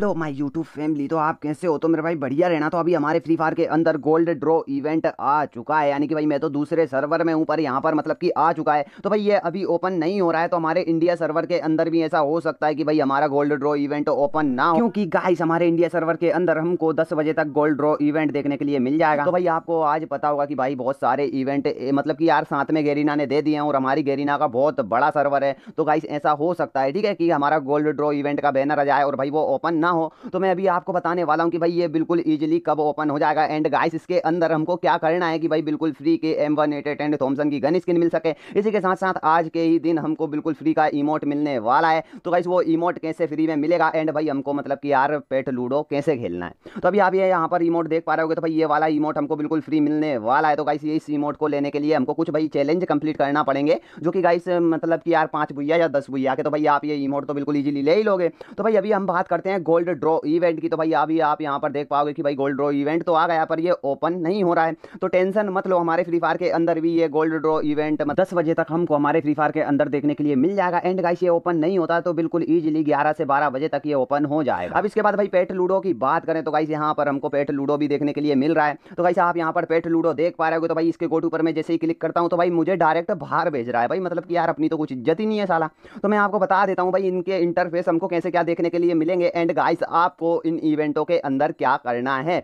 low my YouTube family तो आप कैसे हो तो मेरे भाई बढ़िया रहना तो अभी हमारे फ्री फायर के अंदर गोल्ड ड्रॉ इवेंट आ चुका है यानी कि भाई मैं तो दूसरे सर्वर में हूँ पर यहाँ पर मतलब कि आ चुका है तो भाई ये अभी ओपन नहीं हो रहा है तो हमारे इंडिया सर्वर के अंदर भी ऐसा हो सकता है कि भाई हमारा गोल्ड ड्रॉ इवेंट ओपन ना हो क्योंकि गाइस हमारे इंडिया सर्वर के अंदर हमको दस बजे तक गोल्ड ड्रॉ इवेंट देखने के लिए मिल जाएगा तो भाई आपको आज पता होगा कि भाई बहुत सारे इवेंट मतलब कि यार साथ में गेरीना ने दे दिए हैं और हमारी गेरीना का बहुत बड़ा सर्वर है तो गाइस ऐसा हो सकता है ठीक है कि हमारा गोल्ड ड्रॉ इवेंट का बैनर आ जाए और भाई वो ओपन ना हो तो मैं अभी आपको बताने वाला हूँ कि भाई ये बिल्कुल ईजिली कब ओपन हो जाएगा एंड गाइस इसके अंदर हमको क्या करना है कि भाई बिल्कुल फ्री के M one eight eight and Thomson की गन स्किन मिल सके इसी के साथ साथ आज के ही दिन हमको बिल्कुल फ्री का इमोट मिलने वाला है तो गाइस वो इमोट कैसे फ्री में मिलेगा एंड भाई हमको मतलब कि यार पेट लूडो कैसे खेलना है तो अभी आप ये यहाँ पर इमोट देख पा रहे हो तो भाई ये वाला इमोट हमको बिल्कुल फ्री मिलने वाला है तो गाइस ये इस इमोट को लेने के लिए हमको कुछ भाई चैलेंज कंप्लीट करना पड़ेंगे जो कि गाइस मतलब कि यार पाँच भुया या दस भुया के तो भाई आप ये इमोट तो बिल्कुल ईजिली ले ही लोगे तो भाई अभी हम बात करते हैं गोल्ड ड्रॉ इवेंट की तो भाई अभी आप यहाँ पर देख पाओगे कि भाई गोल्ड ड्रॉ इवेंट तो आ गया पर ये ओपन नहीं हो रहा है तो टेंशन मत लो हमारे फ्री फायर के अंदर भी ये गोल्ड ड्रॉ इवेंट दस बजे तक हमको हमारे फ्री फायर के अंदर देखने के लिए मिल जाएगा एंड गाइस ये ओपन नहीं होता तो बिल्कुल ईजिली ग्यारह से बारह बजे तक ये ओपन हो जाएगा अब इसके बाद भाई पेट लूडो की बात करें तो गाइस यहाँ पर हमको पेट लूडो भी देखने के लिए मिल रहा है तो गाइस आप यहाँ पर पेट लूडो देख पा रहे हो तो भाई इसके गोटू पर मैं जैसे ही क्लिक करता हूँ तो भाई मुझे डायरेक्ट बाहर भेज रहा है भाई मतलब कि यार अपनी तो कुछ इज्जत ही नहीं है साला तो मैं आपको बता देता हूँ भाई इनके इंटरफेस हमको कैसे क्या देखने के लिए मिलेंगे एंड गाइस आपको इन इवेंटों के अंदर क्या करना है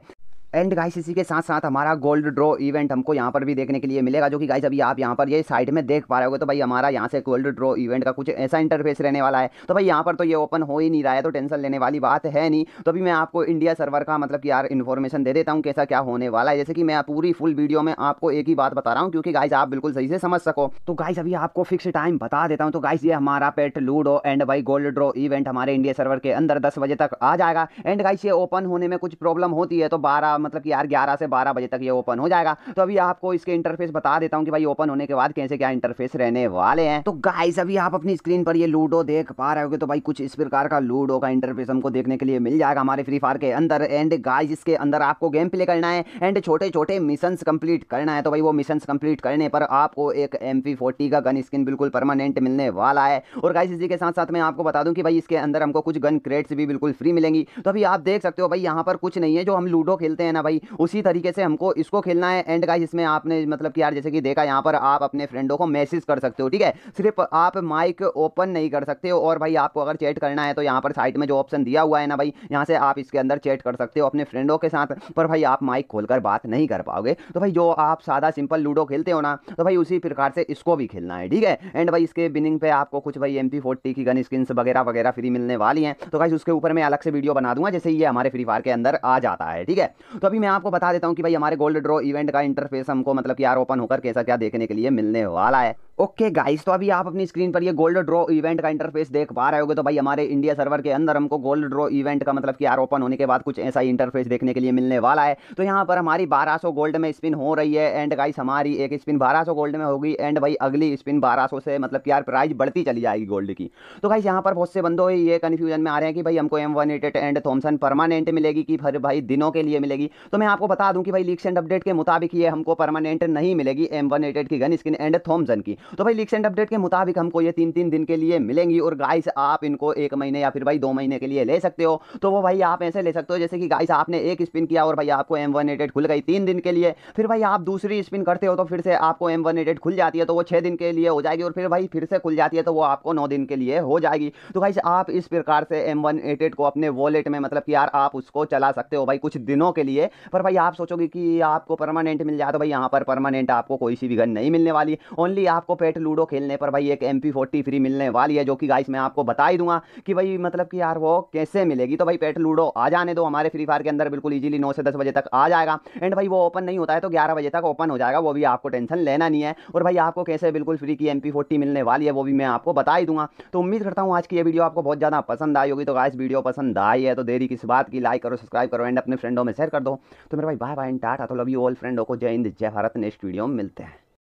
एंड गाइस इसी के साथ साथ हमारा गोल्ड ड्रॉ इवेंट हमको यहाँ पर भी देखने के लिए मिलेगा जो कि गाइस अभी आप यहाँ पर ये साइड में देख पा रहे हो तो भाई हमारा यहाँ से गोल्ड ड्रॉ इवेंट का कुछ ऐसा इंटरफेस रहने वाला है तो भाई यहाँ पर तो ये ओपन हो ही नहीं रहा है तो टेंशन लेने वाली बात है नहीं तो अभी मैं आपको इंडिया सर्वर का मतलब कि यार इन्फॉर्मेशन दे देता हूँ कैसा क्या होने वाला है जैसे कि मैं पूरी फुल वीडियो में आपको एक ही बात बता रहा हूँ क्योंकि गाइज आप बिल्कुल सही से समझ सको तो गाइज अभी आपको फिक्स टाइम बता देता हूँ तो गाइज ये हमारा पेट लूडो एंड भाई गोल्ड ड्रो इवेंट हमारे इंडिया सर्वर के अंदर दस बजे तक आ जाएगा एंड गाइस ये ओपन होने में कुछ प्रॉब्लम होती है तो बारह मतलब कि यार ग्यारह से बारह बजे तक ये ओपन हो जाएगा तो अभी आपको इसके इंटरफेस बता देता हूँ कि भाई ओपन होने के बाद कैसे क्या इंटरफेस रहने वाले हैं तो गाइस अभी आप अपनी स्क्रीन पर ये लूडो देख पा रहे हो तो भाई कुछ इस प्रकार का लूडो का इंटरफेस हमको देखने के लिए मिल जाएगा हमारे फ्री फायर के अंदर एंड गाइस इसके अंदर आपको गेम प्ले करना है एंड छोटे छोटे मिशन कंप्लीट करना है तो भाई वो मिशन कंप्लीट करने पर आपको एक एम का गन स्किन बिल्कुल परमानेंट मिलने वाला है और गाइस इसी के साथ साथ मैं आपको बता दूं कि भाई इसके अंदर हमको कुछ गन क्रेट्स भी बिल्कुल फ्री मिलेंगी तो अभी आप देख सकते हो भाई यहाँ पर कुछ नहीं है जो हम लूडो खेलते हैं हैं ना भाई उसी तरीके से हमको इसको खेलना है एंड गाइस इसमें आपने मतलब कि यार जैसे कि देखा यहाँ पर आप अपने फ्रेंडों को मैसेज कर सकते हो ठीक है सिर्फ आप माइक ओपन नहीं कर सकते हो और भाई आपको अगर चैट करना है तो यहाँ पर साइड में जो ऑप्शन दिया हुआ है ना भाई यहाँ से आप इसके अंदर चैट कर सकते हो अपने फ्रेंडों के साथ पर भाई आप माइक खोलकर बात नहीं कर पाओगे तो भाई जो आप सादा सिंपल लूडो खेलते हो ना तो भाई उसी प्रकार से इसको भी खेलना है ठीक है एंड भाई इसके बिनिंग पे आपको कुछ भाई एम की गन स्किन वगैरह वगैरह फ्री मिलने वाली हैं तो भाई उसके ऊपर मैं अलग से वीडियो बना दूंगा जैसे ये हमारे फ्री फायर के अंदर आ जाता है ठीक है तो अभी मैं आपको बता देता हूँ कि भाई हमारे गोल्ड ड्रॉ इवेंट का इंटरफेस हमको मतलब कि यार ओपन होकर कैसा क्या देखने के लिए मिलने वाला है ओके okay गाइस तो अभी आप अपनी स्क्रीन पर ये गोल्ड ड्रॉ इवेंट का इंटरफेस देख पा रहे होगे तो भाई हमारे इंडिया सर्वर के अंदर हमको गोल्ड ड्रॉ इवेंट का मतलब कि यार ओपन होने के बाद कुछ ऐसा ही इंटरफेस देखने के लिए मिलने वाला है तो यहाँ पर हमारी 1200 गोल्ड में स्पिन हो रही है एंड गाइस हमारी एक स्पिन बारह गोल्ड में होगी एंड भाई अगली स्पिन बारह से मतलब कि यार प्राइज बढ़ती चली जाएगी गोल्ड की तो गाइस यहाँ पर बहुत से बंदो ये कन्फ्यूजन में आ रहे हैं कि भाई हमको एम एंड थॉमसन परमानेंट मिलेगी कि फिर भाई दिनों के लिए मिलेगी तो मैं आपको बता दूँ कि भाई लीक्स एंड अपडेट के मुताबिक ये हमको परमानेंट नहीं मिलेगी एम की गन स्किन एंड थॉमसन की तो भाई लीक्स एंड अपडेट के मुताबिक हमको ये तीन तीन दिन के लिए मिलेंगी और गाइस आप इनको एक महीने या फिर भाई दो महीने के लिए ले सकते हो तो वो भाई आप ऐसे ले सकते हो जैसे कि गाइस आपने एक स्पिन किया और भाई आपको एम वन एटेड खुल गई तीन दिन के लिए फिर भाई आप दूसरी स्पिन करते हो तो फिर से आपको एम वन एटेड खुल जाती है तो वो छः दिन के लिए हो जाएगी और फिर भाई फिर से खुल जाती है तो वो आपको नौ दिन के लिए हो जाएगी तो भाई आप इस प्रकार से एम वन एटेड को अपने वॉलेट में मतलब कि यार आप उसको चला सकते हो भाई कुछ दिनों के लिए पर भाई आप सोचोगे कि आपको परमानेंट मिल जाए तो भाई यहाँ पर परमानेंट आपको कोई सी भी गन नहीं मिलने वाली ओनली आपको पेट लूडो खेलने पर भाई एक एम पी फ्री मिलने वाली है जो कि गाइस मैं आपको बता ही दूंगा कि भाई मतलब कि यार वो कैसे मिलेगी तो भाई पेट लूडो आ जाने दो हमारे फ्री फायर के अंदर बिल्कुल ईजिली नौ से दस बजे तक आ जाएगा एंड भाई वो ओपन नहीं होता है तो ग्यारह बजे तक ओपन हो जाएगा वो भी आपको टेंशन लेना नहीं है और भाई आपको कैसे बिल्कुल फ्री की एम मिलने वाली है वो भी मैं आपको बता ही दूंगा तो उम्मीद करता हूँ आज की ये वीडियो आपको बहुत ज़्यादा पसंद आई होगी तो गाइस वीडियो पसंद आई है तो देरी किस बात की लाइक करो सब्सक्राइब करो एंड अपने फ्रेंडों में शेयर कर दो तो मेरे भाई बाय बाय एंड टाटा तो लव यू ऑल फ्रेंडों को जय हिंद जय भारत नेक्स्ट वीडियो में मिलते हैं